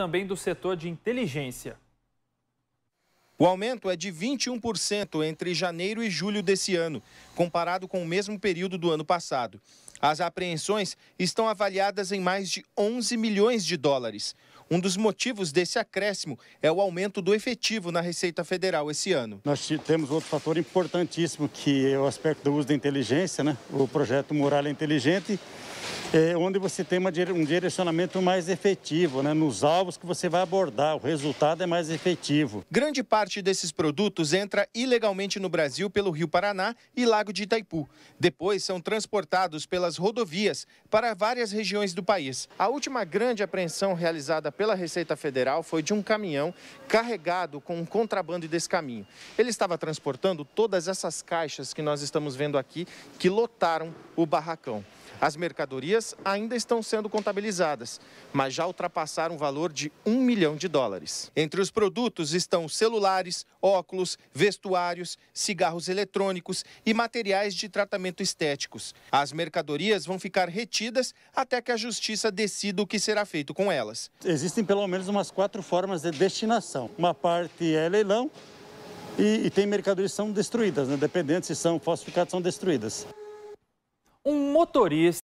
também do setor de inteligência. O aumento é de 21% entre janeiro e julho desse ano, comparado com o mesmo período do ano passado. As apreensões estão avaliadas em mais de 11 milhões de dólares. Um dos motivos desse acréscimo é o aumento do efetivo na Receita Federal esse ano. Nós temos outro fator importantíssimo, que é o aspecto do uso da inteligência, né? o projeto Muralha Inteligente, é, onde você tem uma, um direcionamento mais efetivo, né? nos alvos que você vai abordar, o resultado é mais efetivo. Grande parte desses produtos entra ilegalmente no Brasil pelo Rio Paraná e Lago de Itaipu. Depois são transportados pelas rodovias para várias regiões do país. A última grande apreensão realizada pela Receita Federal foi de um caminhão carregado com um contrabando desse caminho. Ele estava transportando todas essas caixas que nós estamos vendo aqui que lotaram o barracão. As mercadorias ainda estão sendo contabilizadas, mas já ultrapassaram o valor de um milhão de dólares. Entre os produtos estão celulares, óculos, vestuários, cigarros eletrônicos e materiais de tratamento estéticos. As mercadorias vão ficar retidas até que a justiça decida o que será feito com elas. Existem pelo menos umas quatro formas de destinação. Uma parte é leilão e, e tem mercadorias que são destruídas, né? dependendo se são falsificadas, são destruídas. Um motorista